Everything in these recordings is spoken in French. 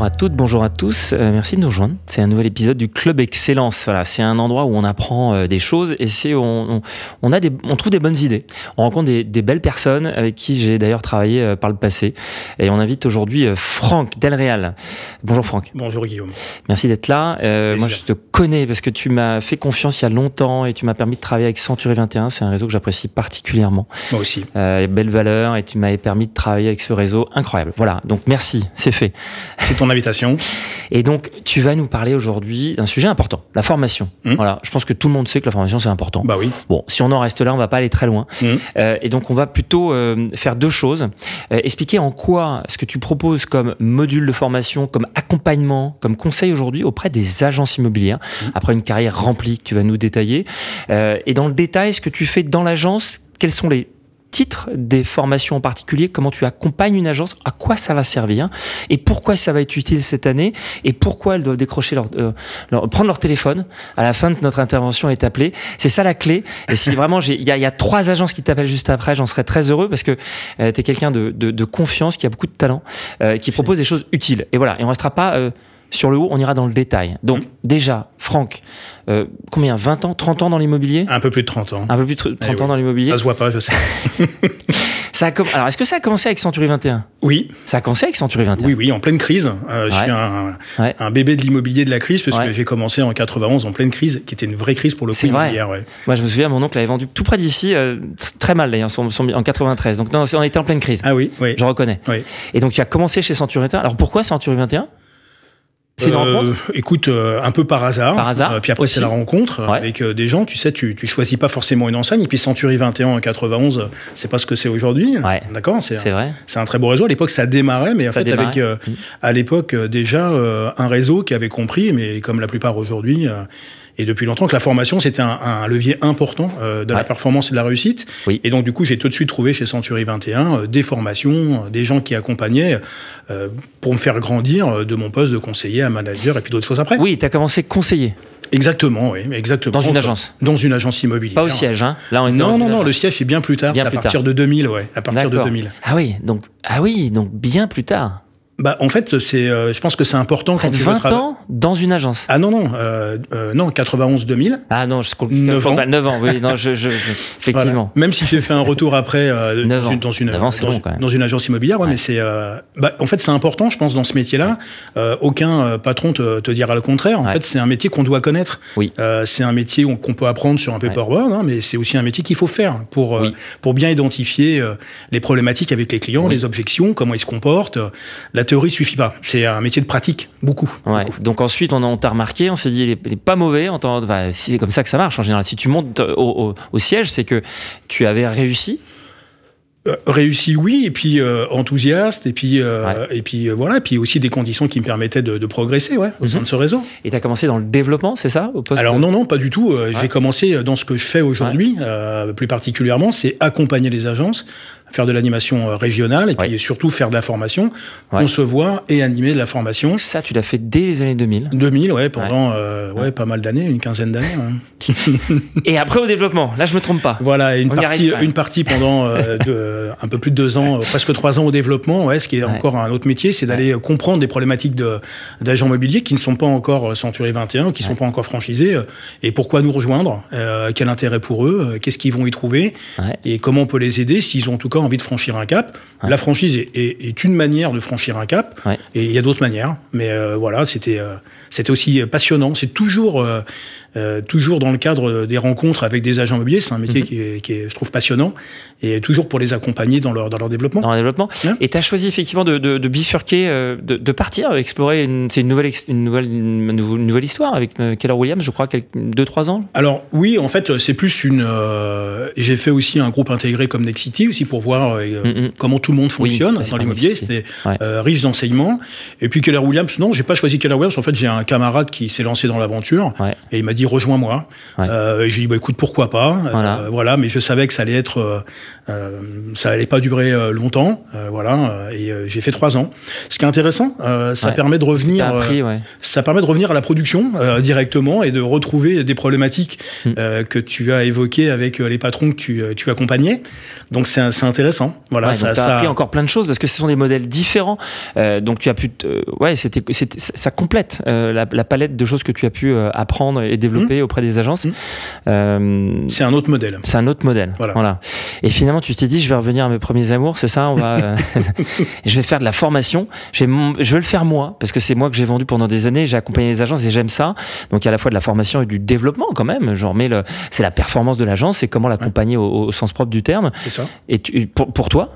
Bonjour à toutes, bonjour à tous. Euh, merci de nous rejoindre. C'est un nouvel épisode du Club Excellence. Voilà, c'est un endroit où on apprend euh, des choses et c'est on, on, a des, trouve des bonnes idées. On rencontre des, belles personnes avec qui j'ai d'ailleurs travaillé euh, par le passé. Et on invite aujourd'hui Franck Real. Bonjour Franck. Bonjour Guillaume. Merci d'être là. moi je te connais parce que tu m'as fait confiance il y a longtemps et tu m'as permis de travailler avec Century 21. C'est un réseau que j'apprécie particulièrement. Moi aussi. Euh, belle valeur et tu m'avais permis de travailler avec ce réseau incroyable. Voilà, donc merci, c'est fait. C'est ton invitation. Et donc, tu vas nous parler aujourd'hui d'un sujet important, la formation. Hum. Voilà, je pense que tout le monde sait que la formation c'est important. Bah oui. Bon, si on en reste là, on va pas aller très loin. Hum. Euh, et donc, on va plutôt euh, faire deux choses euh, expliquer en quoi ce que tu proposes comme module de formation, comme accompagnement, comme conseil aujourd'hui auprès des agences immobilières hum. après une carrière remplie que tu vas nous détailler. et dans le détail, ce que tu fais dans l'agence, quels sont les Titre des formations en particulier, comment tu accompagnes une agence, à quoi ça va servir et pourquoi ça va être utile cette année et pourquoi elles doivent décrocher leur, euh, prendre leur téléphone à la fin de notre intervention et t'appeler. C'est ça la clé. Et si vraiment il y, a, trois agences qui t'appellent juste après, j'en serais très heureux parce que euh, tu es quelqu'un de, confiance, qui a beaucoup de talent, euh, qui propose des choses utiles. Et voilà. Et on restera pas sur le haut, on ira dans le détail. Donc, mhm. déjà, Franck, euh, combien 20 ans 30 ans dans l'immobilier Un peu plus de 30 ans. Un peu plus de 30 eh ans dans l'immobilier Ça se voit pas, je sais. ça Alors, est-ce que ça a commencé avec Century 21 Oui. Ça a commencé avec Century 21 Oui, oui, en pleine crise. Euh, je suis un, bébé de l'immobilier de la crise, parce que j'ai commencé en 91 en pleine crise, qui était une vraie crise pour le coup vrai. Moi, je me souviens, mon oncle avait vendu tout près d'ici, euh, très mal d'ailleurs, en 93. Donc, on était en pleine crise. Ah oui, oui. Je reconnais. Et donc, tu as commencé chez Century 21. Alors, pourquoi Century 21 c'est euh, rencontre Écoute, euh, un peu par hasard. Par hasard. Euh, puis après, c'est la rencontre avec des gens. Tu sais, tu, tu choisis pas forcément une enseigne. Et puis Century 21 en 91, c'est pas ce que c'est aujourd'hui. D'accord C'est vrai. C'est un très beau réseau. À l'époque, ça démarrait, mais en fait, avec, mm. à l'époque, déjà, un réseau qui avait compris, mais comme la plupart aujourd'hui, et depuis longtemps que la formation, c'était un, levier important euh, de la performance et de la réussite. Et donc, du coup, j'ai tout de suite trouvé chez Century 21 euh, des formations, euh, des gens qui accompagnaient pour me faire grandir de mon poste de conseiller à manager et puis d'autres choses après. Oui, tu as commencé conseiller. Exactement, oui, exactement. Dans une agence. Dans une agence immobilière. Pas au siège, hein. Là, non, non, non. Le siège, c'est bien plus tard. Bien à partir de 2000, ouais. À partir de 2000. Ah oui, donc, ah oui, donc bien plus tard bah, en fait, c'est, euh, je pense que c'est important quand tu 20 ans dans une agence. Ah non non euh, euh non 91 2000. Ah non, je 9 ans. 9 ans, oui, non, je, je, effectivement. Même si j'ai fait un retour après euh, dans, une ans, dans, une agence immobilière, ouais, mais c'est bah, en fait, c'est important, je pense dans ce métier-là, aucun patron te, te, dira le contraire. En fait, c'est un métier qu'on doit connaître. Oui. c'est un métier qu'on peut apprendre sur un paperboard, hein, mais c'est aussi un métier qu'il faut faire pour pour bien identifier les problématiques avec les clients, les objections, comment ils se comportent, la théorie suffit pas. C'est un métier de pratique, beaucoup. Donc ensuite, on, t'a remarqué, on s'est dit, il n'est pas mauvais. En enfin, c'est comme ça que ça marche en général. Si tu montes au, siège, c'est que tu avais réussi. Euh, réussi oui et puis euh, enthousiaste et puis euh, et puis voilà et puis aussi des conditions qui me permettaient de, progresser ouais au mhm. sein de ce réseau et tu as commencé dans le développement c'est ça au poste alors non non pas du tout j'ai commencé dans ce que je fais aujourd'hui plus particulièrement c'est accompagner les agences faire de l'animation euh, régionale et puis surtout faire de la formation, concevoir et animer de la formation. Ça, tu l'as fait dès les années 2000 2000, ouais, pendant euh, ouais. pas mal d'années, une quinzaine d'années. Hein. et après au développement, là je me trompe pas. Voilà, une, partie, une partie pendant euh, un peu plus de deux ans, presque trois ans au développement, ouais, ce qui est encore un autre métier, c'est d'aller comprendre des problématiques d'agents mobiliers qui ne sont pas encore Century 21, qui ne sont pas encore franchisés, et pourquoi nous rejoindre, quel intérêt pour eux, qu'est-ce qu'ils vont y trouver, et comment on peut les aider s'ils ont en tout cas envie de franchir un cap. La franchise est, une manière de franchir un cap, et il y a d'autres manières. Mais euh, voilà, c'était euh, c'était aussi passionnant. C'est toujours euh, euh, toujours dans le cadre des rencontres avec des agents immobiliers. C'est un métier mhm. qui, est, je trouve, passionnant et toujours pour les accompagner dans leur, dans leur développement. Dans leur développement. Et tu as choisi effectivement de, bifurquer, euh, de, partir, explorer. C'est une nouvelle, une, nouvelle, nouvelle histoire avec euh, Keller Williams, je crois, 2-3 ans Alors, oui, en fait, c'est plus une. J'ai fait aussi un groupe intégré comme Nexity, aussi pour voir mhm. comment tout le monde fonctionne dans l'immobilier. C'était riche d'enseignements. Et puis Keller Williams, non, j'ai pas choisi Keller Williams. En fait, j'ai un camarade qui s'est lancé dans l'aventure et il m'a dit rejoins-moi. Euh, j'ai dit bah, écoute pourquoi pas. Euh, voilà. mais je savais que ça allait être, euh, ça allait pas durer longtemps. voilà, et j'ai fait trois ans. Ce qui est intéressant, ça permet de revenir, ça permet de revenir à la production directement et de retrouver des problématiques hmm. que tu as évoquées avec les patrons que tu, tu accompagnais. Donc c'est intéressant. Voilà, ça, ça... appris encore plein de choses parce que ce sont des modèles différents. donc tu as pu, ouais, c'était, ça complète la, la, palette de choses que tu as pu apprendre et développer développer mmh. auprès des agences. Mmh. Euh, c'est un autre modèle. C'est un autre modèle. Voilà. Et finalement, tu t'es dit, je vais revenir à mes premiers amours, c'est ça On va, euh, je vais faire de la formation. Je vais, je le faire moi, parce que c'est moi que j'ai vendu pendant des années. J'ai accompagné les agences et j'aime ça. Donc, il y a à la fois de la formation et du développement quand même. Genre, mais c'est la performance de l'agence et comment l'accompagner au, sens propre du terme. Ça. Et pour, pour toi,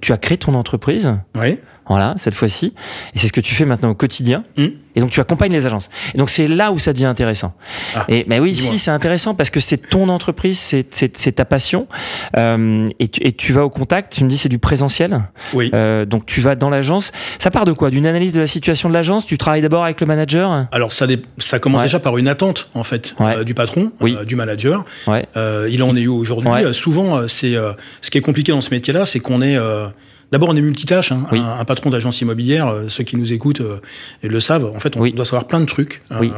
tu as créé ton entreprise. Oui. Voilà, cette fois-ci. Et c'est ce que tu fais maintenant au quotidien. Hmm. Et donc tu accompagnes les agences. Et donc c'est là où ça devient intéressant. Ah, et mais oui, si c'est intéressant parce que c'est ton entreprise, c'est ta passion. Euh, et, tu, et, tu, vas au contact. Tu me dis c'est du présentiel. Oui. Euh, donc tu vas dans l'agence. Ça part de quoi D'une analyse de la situation de l'agence. Tu travailles d'abord avec le manager. Alors ça, ça commence déjà par une attente en fait euh, du patron, euh, du manager. Ouais. Euh, il en est où aujourd'hui Souvent, c'est ce qui est compliqué dans ce métier-là, c'est qu'on est, est D'abord, on est multitâche. Hein. Un, patron d'agence immobilière, euh, ceux qui nous écoutent euh, le savent. En fait, on doit savoir plein de trucs. Euh, il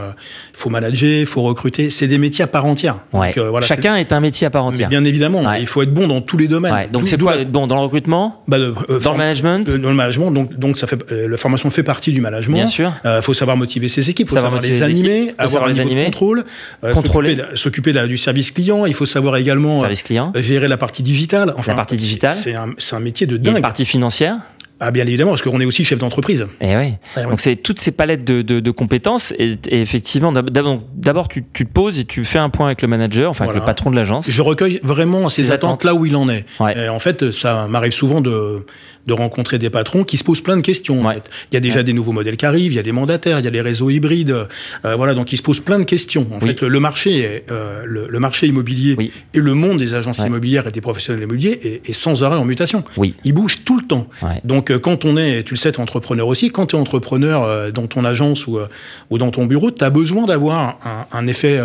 faut manager, il faut recruter. C'est des métiers à part entière. voilà, Chacun est... un métier à part entière. bien évidemment, il faut être bon dans tous les domaines. Donc, c'est quoi être bon dans le recrutement bah, Dans le management Dans le management, donc, donc ça fait, la formation fait partie du management. Bien sûr. Il faut savoir motiver ses équipes, il faut savoir, les animer, avoir un contrôle, contrôler, s'occuper du service client. Il faut savoir également gérer la partie digitale. la partie digitale. C'est un métier de dingue financière ah bien évidemment, parce qu'on est aussi chef d'entreprise. Et eh eh oui. Donc c'est toutes ces palettes de, compétences. Et, effectivement, d'abord tu, te poses et tu fais un point avec le manager, enfin avec le patron de l'agence. Je recueille vraiment ses, attentes, là où il en est. Et en fait, ça m'arrive souvent de, de rencontrer des patrons qui se posent plein de questions. Il y a déjà des nouveaux modèles qui arrivent, il y a des mandataires, il y a des réseaux hybrides. Euh, voilà, donc ils se posent plein de questions. En fait, le, marché, euh, le, marché immobilier et le monde des agences immobilières et des professionnels immobiliers est, sans arrêt en mutation. Oui. Il bouge tout le temps. Donc euh, quand on est, tu le sais, entrepreneur aussi, quand tu es entrepreneur dans ton agence ou, dans ton bureau, tu as besoin d'avoir un, effet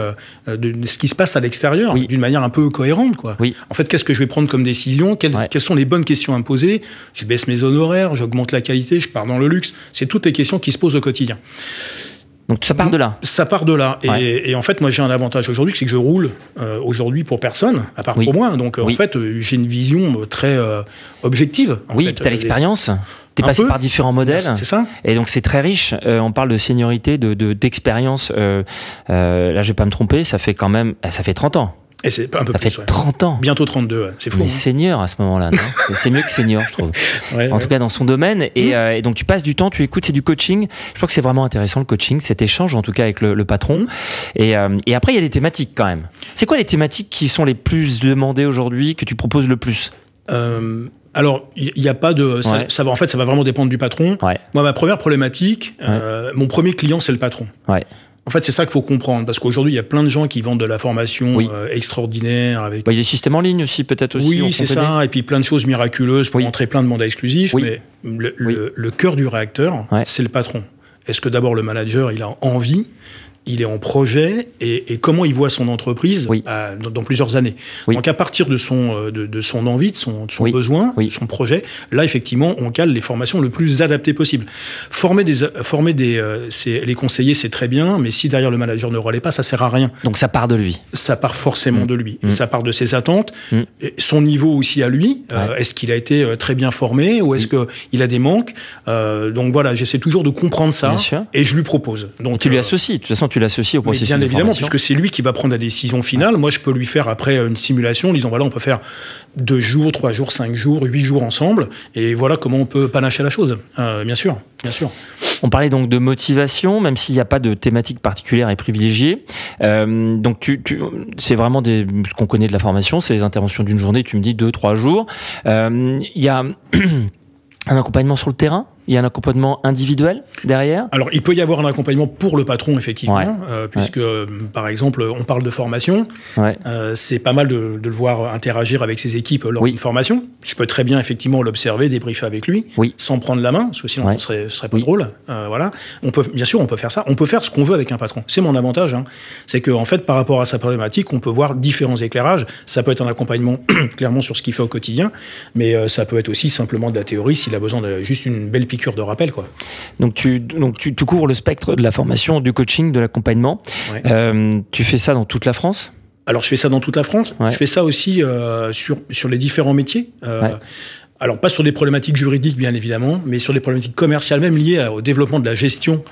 de ce qui se passe à l'extérieur d'une manière un peu cohérente. Quoi. En fait, qu'est-ce que je vais prendre comme décision quelles, sont les bonnes questions à me poser baisse mes honoraires, j'augmente la qualité, je pars dans le luxe. C'est toutes les questions qui se posent au quotidien. Donc ça part de là. Ça part de là. Et, en fait, moi, j'ai un avantage aujourd'hui, c'est que je roule euh, aujourd'hui pour personne, à part pour moi. Donc euh, en fait, euh, j'ai une vision très objective. oui, tu as l'expérience. es passé par différents modèles. C'est ça. Et donc c'est très riche. on parle de seniorité, de d'expérience. là, je vais pas me tromper. Ça fait quand même, ça fait 30 ans c'est Ça fait 30 ans. Bientôt 32, c'est fou. Mais est hein. senior à ce moment-là, c'est mieux que senior, je trouve. en tout cas, dans son domaine. Mm. Euh, et, donc, tu passes du temps, tu écoutes, c'est du coaching. Je crois que c'est vraiment intéressant le coaching, cet échange en tout cas avec le, patron. Mm. Euh, et, après, il y a des thématiques quand même. C'est quoi les thématiques qui sont les plus demandées aujourd'hui, que tu proposes le plus euh, alors, il n'y a pas de. va, en fait, ça va vraiment dépendre du patron. Moi, ma première problématique, mon premier client, c'est le patron. En fait, c'est ça qu'il faut comprendre, parce qu'aujourd'hui, il y a plein de gens qui vendent de la formation euh, extraordinaire. Avec... Bah, il y a des systèmes en ligne aussi, peut-être aussi. Oui, c'est ça, et puis plein de choses miraculeuses pour montrer entrer plein de mandats exclusifs, mais le, cœur du réacteur, c'est le patron. Est-ce que d'abord le manager, il a envie il est en projet et, comment il voit son entreprise euh, dans, plusieurs années. Donc à partir de son, euh, de, son envie, de son, besoin, de son projet, là effectivement on cale les formations le plus adaptées possible. Former des, euh, former des, les conseillers c'est très bien, mais si derrière le manager ne relaie pas, ça sert à rien. Donc ça part de lui. Ça part forcément mm. de lui. Mm. Ça part de ses attentes, mm. son niveau aussi à lui. est-ce qu'il a été très bien formé ou est-ce qu'il a des manques Donc voilà, j'essaie toujours de comprendre ça et je lui propose. Donc tu lui associes. De toute façon, tu au processus Bien évidemment, puisque c'est lui qui va prendre la décision finale. Moi, je peux lui faire après une simulation en disant voilà, on peut faire deux jours, trois jours, cinq jours, huit jours ensemble, et voilà comment on peut panacher la chose. Euh, bien sûr, bien sûr. On parlait donc de motivation, même s'il n'y a pas de thématique particulière et privilégiée. Euh, donc, tu, c'est vraiment des, ce qu'on connaît de la formation, c'est les interventions d'une journée, tu me dis deux, trois jours. Euh, il y a un accompagnement sur le terrain il y a un accompagnement individuel derrière Alors, il peut y avoir un accompagnement pour le patron, effectivement, euh, puisque, euh, par exemple, on parle de formation. Euh, c'est pas mal de, le voir interagir avec ses équipes lors d'une formation. Je peux très bien, effectivement, l'observer, débriefer avec lui, sans prendre la main, parce que sinon, ce serait, pas drôle. voilà. On peut, bien sûr, on peut faire ça. On peut faire ce qu'on veut avec un patron. C'est mon avantage. Hein. C'est qu'en en fait, par rapport à sa problématique, on peut voir différents éclairages. Ça peut être un accompagnement, clairement, sur ce qu'il fait au quotidien, mais ça peut être aussi simplement de la théorie s'il a besoin de juste une belle pique de rappel. Quoi. Donc, tu, donc tu, couvres le spectre de la formation, du coaching, de l'accompagnement. Euh, tu fais ça dans toute la France alors je fais ça dans toute la France. Je fais ça aussi euh, sur sur les différents métiers. Euh, alors pas sur des problématiques juridiques bien évidemment, mais sur des problématiques commerciales même liées au développement de la gestion.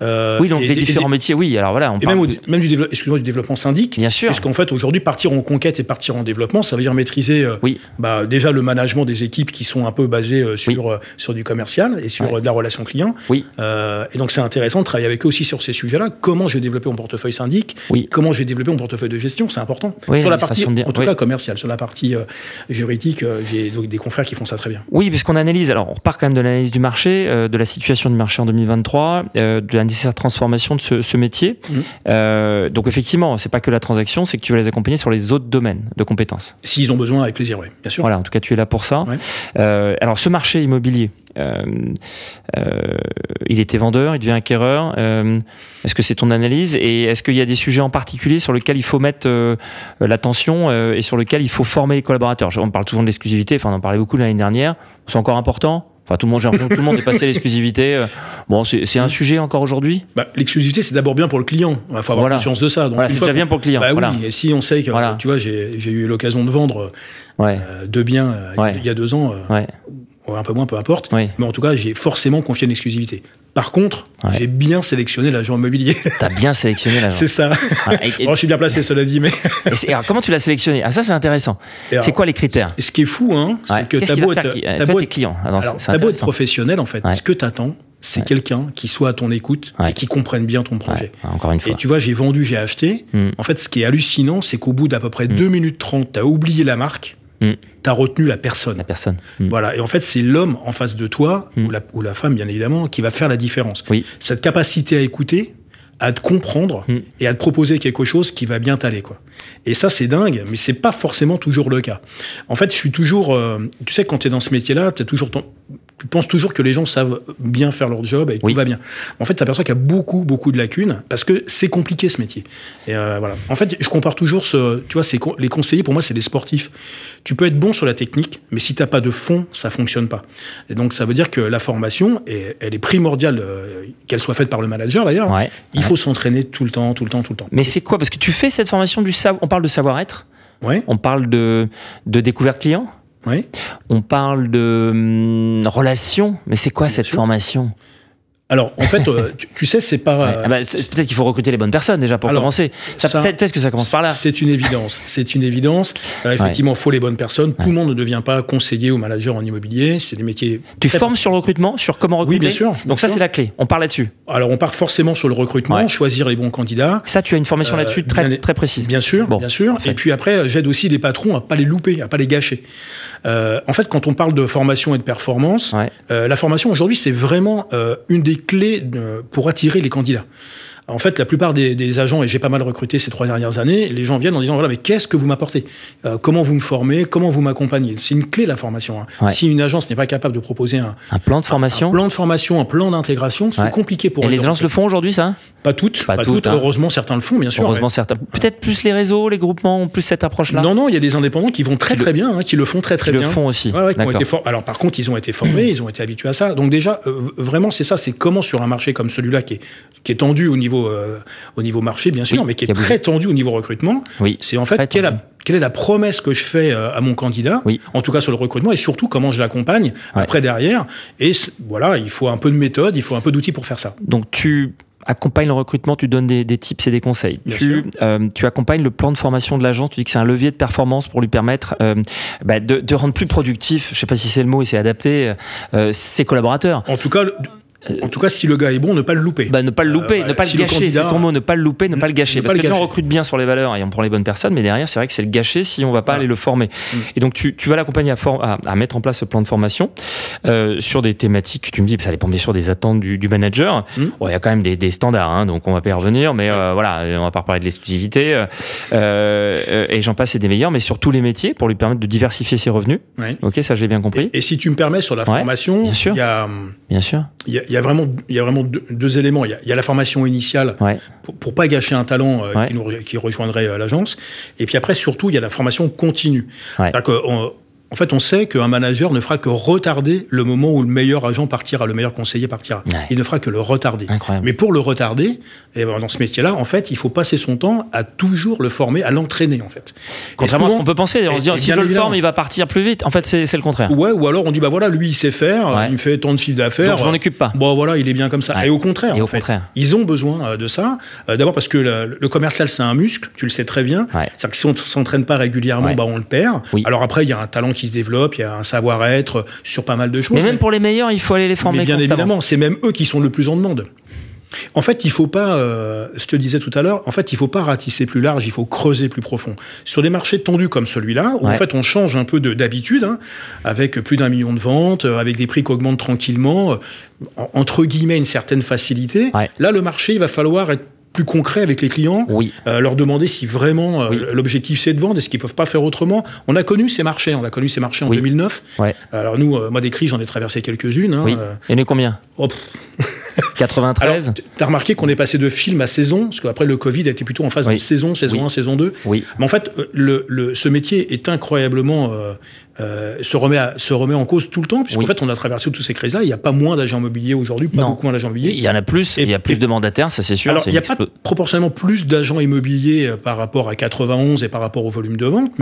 Euh, oui, donc les différents métiers. Oui, alors voilà. On et parle... même, du, développement syndic. Bien sûr. Parce qu'en fait aujourd'hui partir en conquête et partir en développement, ça veut dire maîtriser euh, bah, déjà le management des équipes qui sont un peu basées euh, sur sur du commercial et sur de la relation client. Oui. et donc c'est intéressant de travailler avec eux aussi sur ces sujets-là. Comment j'ai développé mon portefeuille syndic oui. Comment j'ai développé mon portefeuille de gestion C'est important. sur la partie, en tout cas commerciale, sur la partie juridique, j'ai donc des confrères qui font ça très bien. Oui, parce qu'on analyse, alors on repart quand même de l'analyse du marché, euh, de la situation du marché en 2023, euh, de la nécessaire transformation de ce, métier. Mm. Euh, donc effectivement, c'est pas que la transaction, c'est que tu vas les accompagner sur les autres domaines de compétences. S'ils ont besoin, avec plaisir, oui, bien sûr. Voilà, en tout cas, tu es là pour ça. alors ce marché immobilier, il était vendeur, il devient acquéreur. est-ce que c'est ton analyse Et est-ce qu'il y a des sujets en particulier sur lesquels il faut mettre l'attention et sur lesquels il faut former les collaborateurs On parle toujours de l'exclusivité, enfin on en parlait beaucoup l'année dernière dernière. C'est encore important Enfin, tout le monde, tout le monde est passé l'exclusivité. Euh, bon, c'est un sujet encore aujourd'hui. Bah, l'exclusivité, c'est d'abord bien pour le client. Il faut avoir voilà. conscience de ça. Donc, c'est déjà bien pour le client. Bah si on sait que, tu vois, j'ai eu l'occasion de vendre euh, deux biens euh, il y a deux ans un peu moins, peu importe. Mais en tout cas, j'ai forcément confié une exclusivité. Par contre, j'ai bien sélectionné l'agent immobilier. T'as bien sélectionné l'agent. c'est ça. Moi, je suis bien placé, cela dit, mais. comment tu l'as sélectionné Ah, ça, c'est intéressant. C'est quoi les critères Ce qui est fou, hein, c'est que t'as t'as beau être professionnel, en fait. Ce que t'attends, c'est quelqu'un qui soit à ton écoute et qui comprenne bien ton projet. Encore une fois. Et tu vois, j'ai vendu, j'ai acheté. Hmm. En fait, ce qui est hallucinant, c'est qu'au bout d'à peu près 2 hmm. minutes 30, tu as oublié la marque. Mm. T'as retenu la personne. La personne. Mm. Voilà. Et en fait, c'est l'homme en face de toi, mm. ou, la, la, femme, bien évidemment, qui va faire la différence. Oui. Cette capacité à écouter, à te comprendre et à te proposer quelque chose qui va bien t'aller, quoi. Et ça, c'est dingue, mais c'est pas forcément toujours le cas. En fait, je suis toujours. Euh, tu sais, quand t'es dans ce métier-là, t'as toujours ton, tu penses toujours que les gens savent bien faire leur job et que tout va bien. En fait, tu aperçois qu'il y a beaucoup, beaucoup de lacunes parce que c'est compliqué ce métier. Et euh, voilà. En fait, je compare toujours ce, tu vois, les conseillers pour moi, c'est des sportifs. Tu peux être bon sur la technique, mais si tu n'as pas de fond, ça fonctionne pas. Et donc, ça veut dire que la formation, elle est primordiale, euh, qu'elle soit faite par le manager d'ailleurs. Il faut s'entraîner tout le temps, tout le temps, tout le temps. Mais c'est quoi Parce que tu fais cette formation du savoir. On parle de savoir-être. Ouais. On parle de, de découverte client. On parle de hum, relations, mais c'est quoi cette formation alors, en fait, euh, tu, sais, c'est pas. Ah bah, peut-être qu'il faut recruter les bonnes personnes déjà pour commencer. peut-être que ça commence par là. C'est une évidence. C'est une évidence. effectivement, il faut les bonnes personnes. Tout le monde ne devient pas conseiller ou manager en immobilier. C'est des métiers. Tu formes sur le recrutement, sur comment recruter. Oui, bien sûr. Donc ça, c'est la clé. On parle là-dessus. Alors, on part forcément sur le recrutement, choisir les bons candidats. Ça, tu as une formation euh, là-dessus très, très précise. Bien sûr, bien sûr. Et puis après, j'aide aussi les patrons à pas les louper, à pas les gâcher. Euh, en fait, quand on parle de formation et de performance, la formation aujourd'hui, c'est vraiment une des clé euh, pour attirer les candidats. En fait, la plupart des, agents, et j'ai pas mal recruté ces trois dernières années, les gens viennent en disant, voilà, mais qu'est-ce que vous m'apportez euh, Comment vous me formez Comment vous m'accompagnez C'est une clé, la formation. Hein. Si une agence n'est pas capable de proposer un, plan de formation, un, plan d'intégration, c'est compliqué pour Et les agences le font aujourd'hui, ça pas toutes. Pas, toutes. Hein. Heureusement, certains le font, bien sûr. Heureusement, certains. Peut-être plus les réseaux, les groupements ont plus cette approche-là. Non, non, il y a des indépendants qui vont très, très bien, hein, qui le font très, très bien. Qui le font aussi. Ouais, ont été Alors, par contre, ils ont été formés, ils ont été habitués à ça. Donc, déjà, euh, vraiment, c'est ça. C'est comment sur un marché comme celui-là, qui est, est tendu au niveau, euh, au niveau marché, bien sûr, mais qui est très tendu au niveau recrutement. Oui. C'est en fait quelle, quelle est la promesse que je fais euh, à mon candidat, oui. en tout cas sur le recrutement, et surtout comment je l'accompagne après derrière. Et voilà, il faut un peu de méthode, il faut un peu d'outils pour faire ça. Donc, tu accompagne le recrutement, tu donnes des, tips et des conseils. Euh, tu, accompagnes le plan de formation de l'agence, tu dis que c'est un levier de performance pour lui permettre euh, bah, de, rendre plus productif, je ne sais pas si c'est le mot et c'est adapté, euh, ses collaborateurs. En tout cas, en tout cas, si le gars est bon, ne pas le louper. Bah, ne pas le euh, louper, ne pas le gâcher, c'est ton mot, ne pas le louper, ne, hmm. pas le gâcher. Parce que les gens recrutent bien sur les valeurs et on prend les bonnes personnes, mais derrière, c'est vrai que c'est le gâcher si on va pas aller le former. Hmm. Et donc, tu, vas l'accompagner à, mettre en place ce plan de formation euh, sur des thématiques, tu me dis, ça dépend bien sûr des attentes du, manager. Hmm. Il y a quand même des, standards, hein, donc on va pas y revenir, mais euh, voilà, on va pas parler de l'exclusivité. et j'en passe, c'est des meilleurs, mais sur tous les métiers pour lui permettre de diversifier ses revenus. Ok, ça, je l'ai bien compris. Et, si tu me permets, sur la formation, il y a. Bien sûr vraiment, il y a vraiment deux, éléments. Il y a, la formation initiale pour, pas gâcher un talent euh, qui, nous, qui, rejoindrait euh, l'agence. Et puis après, surtout, il y a la formation continue. Ouais. En fait, on sait qu'un manager ne fera que retarder le moment où le meilleur agent partira, le meilleur conseiller partira. Il ne fera que le retarder. Mais pour le retarder, eh ben, dans ce métier-là, en fait, il faut passer son temps à toujours le former, à l'entraîner, en fait. Contrairement à ce qu'on peut penser, on se dit si je le forme, il va partir plus vite. En fait, c'est le contraire. Ouais, ou alors on dit bah voilà, lui il sait faire, il fait tant de chiffres d'affaires. je m'en occupe pas. Bon voilà, il est bien comme ça. Et au contraire, ils ont besoin euh, de ça. Euh, d'abord parce que le, commercial c'est un muscle, tu le sais très bien. C'est-à-dire que si on ne s'entraîne pas régulièrement, bah on le perd. Alors après, il y a un talent qui se développe, il y a un savoir-être sur pas mal de choses. Mais même pour les meilleurs, il faut aller les former. Mais bien évidemment, c'est même eux qui sont le plus en demande. En fait, il faut pas, euh, je te disais tout à l'heure, en fait, il faut pas ratisser plus large, il faut creuser plus profond. Sur des marchés tendus comme celui-là, où en fait on change un peu d'habitude, hein, avec plus d'un million de ventes, euh, avec des prix qui augmentent tranquillement, euh, entre guillemets une certaine facilité. Là, le marché, il va falloir être plus concret avec les clients, euh, leur demander si vraiment euh, l'objectif c'est de vendre et ce qu'ils peuvent pas faire autrement. On a connu ces marchés, on a connu ces marchés en 2009. Alors nous, euh, moi d'écrit, j'en ai traversé quelques-unes. Hein, Il combien oh, 93. Alors, t'as remarqué qu'on est passé de film à saison, parce qu'après le Covid a été plutôt en phase de saison, saison 1, saison 2. Oui. Mais en fait, euh, le, ce métier est incroyablement. Euh, euh, se, remet se remet en cause tout le temps, puisqu'en fait, on a traversé toutes ces crises-là. Il n'y a pas moins d'agents immobiliers aujourd'hui, pas beaucoup moins d'agents immobiliers. Il y en a plus, il y a plus de mandataires, ça c'est sûr. Alors, il n'y a pas proportionnellement plus d'agents immobiliers par rapport à 91 et par rapport au volume de vente,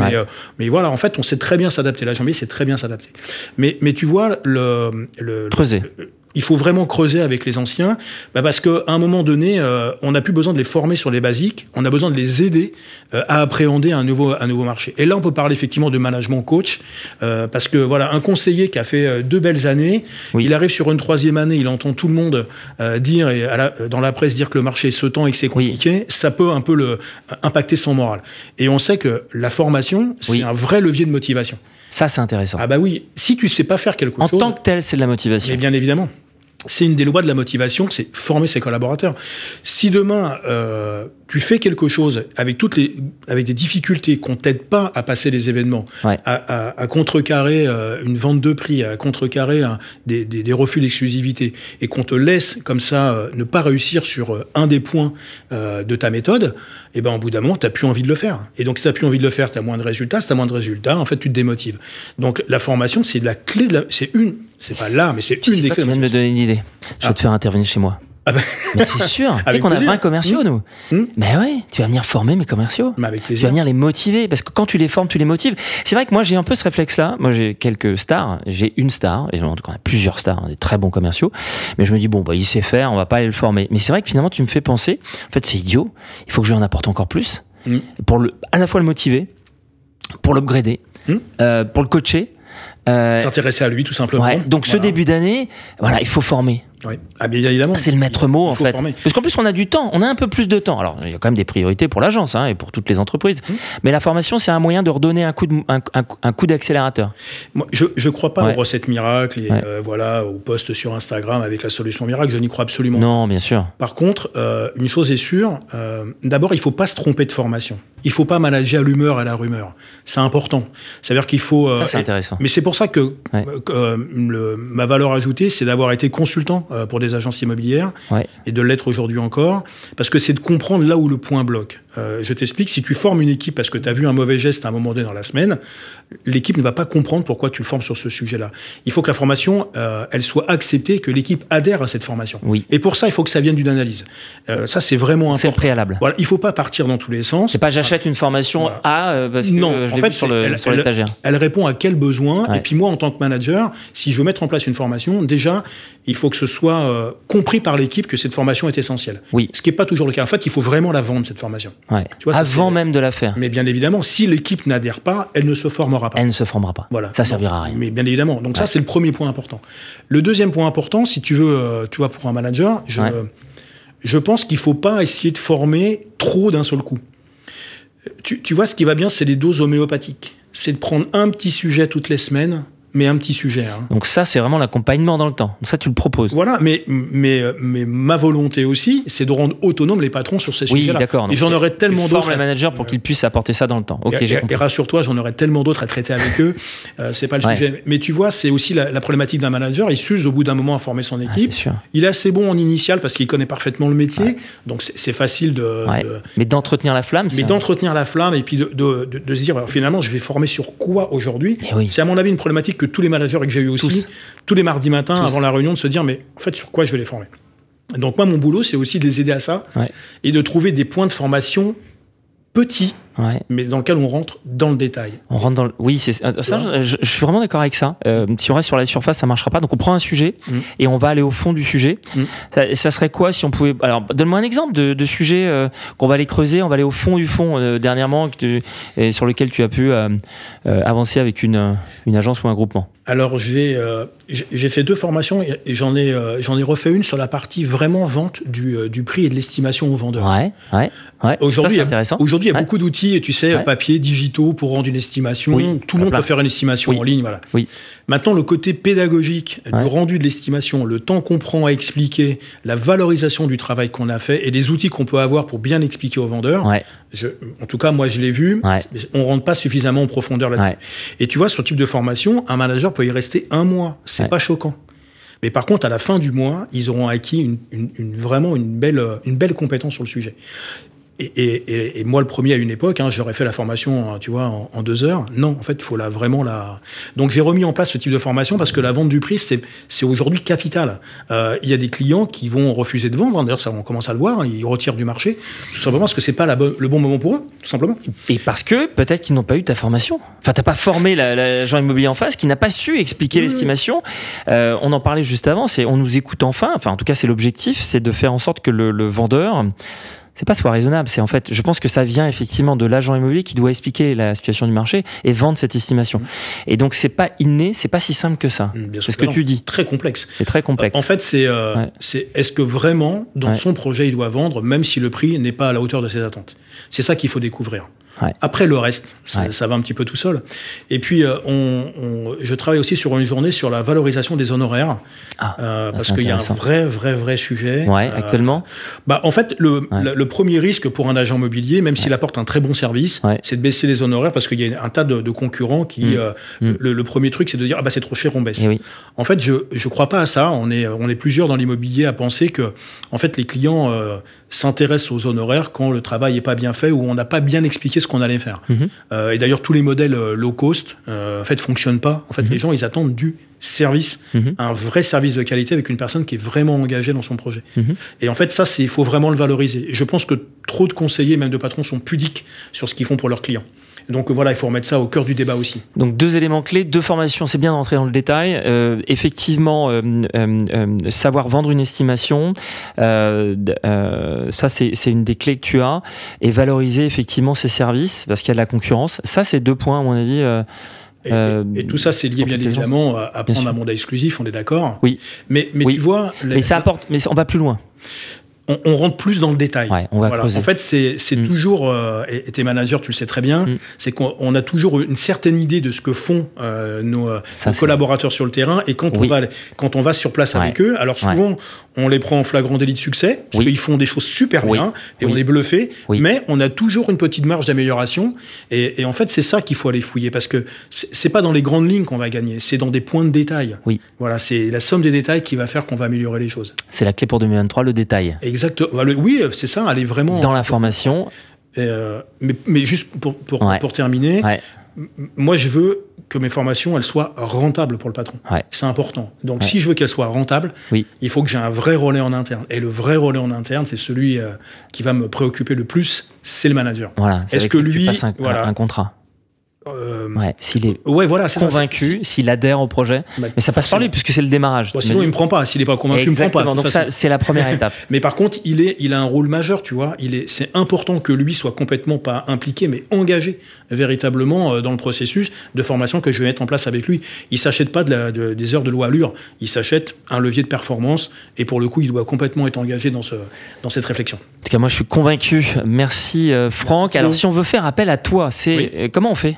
mais, voilà, en fait, on sait très bien s'adapter. L'agent immobilier sait très bien s'adapter. Mais, mais tu vois, le. le Creuser. Le, il faut vraiment creuser avec les anciens, bah parce qu'à un moment donné, euh, on n'a plus besoin de les former sur les basiques, on a besoin de les aider euh, à appréhender un nouveau, un nouveau marché. Et là, on peut parler effectivement de management coach, euh, parce que voilà, un conseiller qui a fait deux belles années, il arrive sur une troisième année, il entend tout le monde dire, et dans la presse, dire que le marché se tend et que c'est compliqué, ça peut un peu le, impacter son moral. Et on sait que la formation, c'est un vrai levier de motivation. Ça, c'est intéressant. Ah bah oui, si tu sais pas faire quelque chose... En tant que tel, c'est de la motivation. Et bien évidemment c'est une des lois de la motivation, c'est former ses collaborateurs. Si demain euh, tu fais quelque chose avec toutes les avec des difficultés qu'on t'aide pas à passer les événements, à, contrecarrer euh, une vente de prix, à contrecarrer hein, des, refus d'exclusivité, et qu'on te laisse comme ça euh, ne pas réussir sur un des points de ta méthode, eh ben au bout d'un moment tu n'as plus envie de le faire. Et donc si t'as plus envie de le faire, tu as moins de résultats. Si as moins de résultats, en fait tu te démotives. Donc la formation c'est la clé, c'est une c'est pas là, mais c'est une sais des Tu viens de me donner une idée. Je vais te ah. faire intervenir chez moi. Ah bah. Mais c'est sûr, tu sais qu'on a 20 commerciaux, hmm. nous. Mais hmm. bah ouais, tu vas venir former mes commerciaux. tu vas venir les motiver, parce que quand tu les formes, tu les motives. C'est vrai que moi, j'ai un peu ce réflexe-là. Moi, j'ai quelques stars, j'ai une star, et en tout cas, on a plusieurs stars, hein, des très bons commerciaux. Mais je me dis, bon, bah, il sait faire, on va pas aller le former. Mais c'est vrai que finalement, tu me fais penser, en fait, c'est idiot, il faut que je lui en apporte encore plus, hmm. pour le, à la fois le motiver, pour l'upgrader, euh, pour le coacher euh, S'intéresser à lui, tout simplement. donc ce début d'année, voilà, il faut former. Ah, bien évidemment. C'est le maître mot, en fait. Parce qu'en plus, on a du temps, on a un peu plus de temps. Alors, il y a quand même des priorités pour l'agence hein, et pour toutes les entreprises. Hum. Mais la formation, c'est un moyen de redonner un coup, de, un, coup d'accélérateur. Moi, je ne crois pas aux recettes miracles et euh, voilà, aux posts sur Instagram avec la solution miracle. Je n'y crois absolument pas. Non, bien sûr. Par contre, euh, une chose est sûre, euh, d'abord, il ne faut pas se tromper de formation. Il ne faut pas manager à l'humeur et à la rumeur. C'est important. cest veut dire qu'il faut. ça, c'est intéressant. mais c'est pour ça que ma valeur ajoutée, c'est d'avoir été consultant euh, pour des agences immobilières, et de l'être aujourd'hui encore, parce que c'est de comprendre là où le point bloque. Euh, je t'explique, si tu formes une équipe parce que tu as vu un mauvais geste à un moment donné dans la semaine, l'équipe ne va pas comprendre pourquoi tu formes sur ce sujet-là. Il faut que la formation, euh, elle soit acceptée, que l'équipe adhère à cette formation. Oui. Et pour ça, il faut que ça vienne d'une analyse. Euh, ça, c'est vraiment important. préalable. Voilà, il faut pas partir dans tous les sens. C'est pas j'achète une formation A à parce que je sur l'étagère. Elle, répond à quel besoin. Et puis moi, en tant que manager, si je veux mettre en place une formation, déjà, il faut que ce soit compris par l'équipe que cette formation est essentielle. Oui. Ce qui n'est pas toujours le cas. En fait, il faut vraiment la vendre cette formation vois, Avant même de la faire. Mais bien évidemment, si l'équipe n'adhère pas, elle ne se formera pas. Elle ne se formera pas. Voilà. Ça servira à rien. Mais bien évidemment. Donc ça, c'est le premier point important. Le deuxième point important, si tu veux, euh, tu vois, pour un manager, je, je pense qu'il ne faut pas essayer de former trop d'un seul coup. Euh, tu, tu vois, ce qui va bien, c'est les doses homéopathiques. C'est de prendre un petit sujet toutes les semaines mais un petit sujet. Hein. Donc ça, c'est vraiment l'accompagnement dans le temps. ça, tu le proposes. Voilà, mais, mais, mais ma volonté aussi, c'est de rendre autonomes les patrons sur ces sujets-là. d'accord. Et j'en aurais tellement d'autres. les managers pour qu'ils puissent apporter ça dans le temps. Ok, et, et rassure-toi, j'en aurais tellement d'autres à traiter avec eux. Ce euh, c'est pas le sujet. Mais tu vois, c'est aussi la, problématique d'un manager. Il s'use au bout d'un moment à former son ah, équipe. il est assez bon en initial parce qu'il connaît parfaitement le métier. Donc c'est facile de, Mais d'entretenir la flamme. Mais d'entretenir la flamme et puis de, de, se dire, finalement, je vais former sur quoi aujourd'hui eh C'est à mon avis une problématique que tous les managers que j'ai eu aussi, tous, les mardis matins avant la réunion, de se dire, mais en fait, sur quoi je vais les former Donc moi, mon boulot, c'est aussi de les aider à ça et de trouver des points de formation petits mais dans lequel on rentre dans le détail. On rentre dans le... Oui, c'est ah, ça, je, suis vraiment d'accord avec ça. Euh, si on reste sur la surface, ça marchera pas. Donc on prend un sujet mm. et on va aller au fond du sujet. Mm. Ça, serait quoi si on pouvait... Alors donne-moi un exemple de, sujet euh, qu'on va aller creuser, on va aller au fond du fond euh, dernièrement et sur lequel tu as pu avancer avec une, une agence ou un groupement. Alors j'ai j'ai fait deux formations et j'en ai j'en ai refait une sur la partie vraiment vente du, du prix et de l'estimation au vendeur. Ouais, ouais, ouais. Aujourd'hui, il y a, aujourd'hui, y a beaucoup d'outils et tu sais, papier, digitaux pour rendre une estimation. Tout le monde peut faire une estimation en ligne, voilà. Oui. Maintenant, le côté pédagogique le rendu de l'estimation, le temps qu'on prend à expliquer, la valorisation du travail qu'on a fait et les outils qu'on peut avoir pour bien expliquer aux vendeurs. en tout cas, moi, je l'ai vu. On rentre pas suffisamment en profondeur là-dessus. Et tu vois, sur le type de formation, un manager peut y rester un mois. C'est pas choquant. Mais par contre, à la fin du mois, ils auront acquis vraiment une belle, euh, une belle compétence sur le sujet. Et, moi, le premier à une époque, hein, j'aurais fait la formation, hein, tu vois, en, deux heures. Non, en fait, il faut la, vraiment la. Donc, j'ai remis en place ce type de formation parce que la vente du prix, c'est aujourd'hui capital. Euh, il y a des clients qui vont refuser de vendre. Hein. D'ailleurs, ça, on commence à le voir. ils retirent du marché tout simplement parce que c'est pas le bon moment pour eux, tout simplement. Et parce que peut-être qu'ils n'ont pas eu ta formation. Enfin, tu n'as pas formé l'agent immobilier en face qui n'a pas su expliquer l'estimation. Euh, on en parlait juste avant. on nous écoute enfin. Enfin, en tout cas, c'est l'objectif, c'est de faire en sorte que le, le vendeur c'est pas soit raisonnable, c'est en fait, je pense que ça vient effectivement de l'agent immobilier qui doit expliquer la situation du marché et vendre cette estimation. Mmh. Et donc c'est pas inné, c'est pas si simple que ça. Mmh, c'est ce que, tu dis. Très complexe. C'est très complexe. en fait, c'est euh, est, ce que vraiment dans son projet il doit vendre même si le prix n'est pas à la hauteur de ses attentes. C'est ça qu'il faut découvrir. Après le reste, ça, va un petit peu tout seul. Et puis, euh, je travaille aussi sur une journée sur la valorisation des honoraires, ah, euh, parce qu'il y a un vrai, vrai, vrai sujet. Ouais, euh, actuellement. Bah, en fait, le, premier risque pour un agent immobilier, même s'il apporte un très bon service, c'est de baisser les honoraires parce qu'il y a un tas de, concurrents qui. Mm. Mm. Le, premier truc, c'est de dire ah bah c'est trop cher, on baisse. Eh en fait, je ne crois pas à ça. On est on est plusieurs dans l'immobilier à penser que en fait les clients s'intéressent aux honoraires quand le travail est pas bien fait ou on n'a pas bien expliqué ce qu'on allait faire. Mhm. Euh, et d'ailleurs, tous les modèles euh, low cost, euh, ne fait, fonctionnent pas. En fait, mhm. les gens, ils attendent du service, mhm. un vrai service de qualité avec une personne qui est vraiment engagée dans son projet. Et en fait, ça, c'est il faut vraiment le valoriser. je pense que trop de conseillers, même de patrons, sont pudiques sur ce qu'ils font pour leurs clients. Donc euh, voilà, il faut remettre ça au cœur du débat aussi. Donc deux éléments clés, deux formations, c'est bien d'entrer dans le détail. Euh, effectivement, euh, savoir vendre une estimation, ça c'est une des clés que tu as, et valoriser effectivement ses services parce qu'il y a de la concurrence. Ça c'est deux points à mon avis. Et, tout ça, c'est lié bien évidemment à prendre un mandat exclusif, on est d'accord. Oui. Mais, tu vois. Mais ça apporte, mais on va plus loin on, rentre plus dans le détail. En fait, c'est mm. toujours, euh, et, tes managers, tu le sais très bien, mm. c'est qu'on a toujours une certaine idée de ce que font euh, nos, euh, collaborateurs sur le terrain. Et quand, on, va, sur place avec eux, alors souvent, on les prend en flagrant délit de succès, parce qu'ils font des choses super bien, et on est bluffé, mais on a toujours une petite marge d'amélioration. Et, en fait, c'est ça qu'il faut aller fouiller, parce que c'est pas dans les grandes lignes qu'on va gagner, c'est dans des points de détail. Oui. Voilà, c'est la somme des détails qui va faire qu'on va améliorer les choses. C'est la clé pour 2023, le détail. Exactement. Bah, oui, c'est ça, elle est vraiment. Dans la formation. Euh, mais, juste pour, pour, terminer, moi je veux que mes formations elles soient rentables pour le patron. C'est important. Donc si je veux qu'elles soient rentables, il faut que j'ai un vrai relais en interne. Et le vrai relais en interne, c'est celui euh, qui va me préoccuper le plus, c'est le manager. Voilà, Est-ce que, lui, tu voilà, un contrat euh, ouais, s'il est ouais, voilà, convaincu, s'il adhère au projet. Bah, mais ça passe par lui, puisque c'est le démarrage. Bah, sinon, il il me prend pas. S'il n'est pas convaincu, il il me prend pas. Donc, ça, c'est la première étape. mais par contre, il, est, il a un rôle majeur, tu vois. Il est, c'est important que lui soit complètement pas impliqué, mais engagé véritablement euh, dans le processus de formation que je vais mettre en place avec lui. Il s'achète pas de des heures de loi allure. Il s'achète un levier de performance. Et pour le coup, il doit complètement être engagé dans, ce, dans cette réflexion. En tout cas, moi, je suis convaincu. Merci, euh, Franck. Alors, si on veut faire appel à toi, c'est comment on fait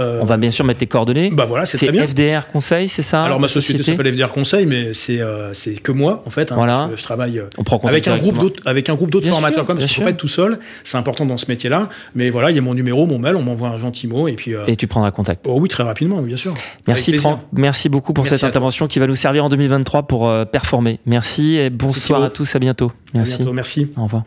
euh, on va bien sûr mettre tes coordonnées. Bah voilà, c'est FDR Conseil, c'est ça Alors ma société, s'appelle FDR Conseil, mais euh, c'est que moi en fait. Hein. voilà. je travaille euh, on prend avec, un groupe d'autres, avec un groupe d'autres formateurs comme Je ne pas tout seul. C'est important dans ce métier-là. Mais voilà, il y a mon numéro, mon mail, on m'envoie un gentil mot et puis. Et tu prendras contact. Oh oui, très rapidement, bien sûr. Merci merci beaucoup pour cette intervention qui va nous servir en 2023 pour performer. Merci et bonsoir à tous, à bientôt. Merci. À bientôt, merci. Au revoir.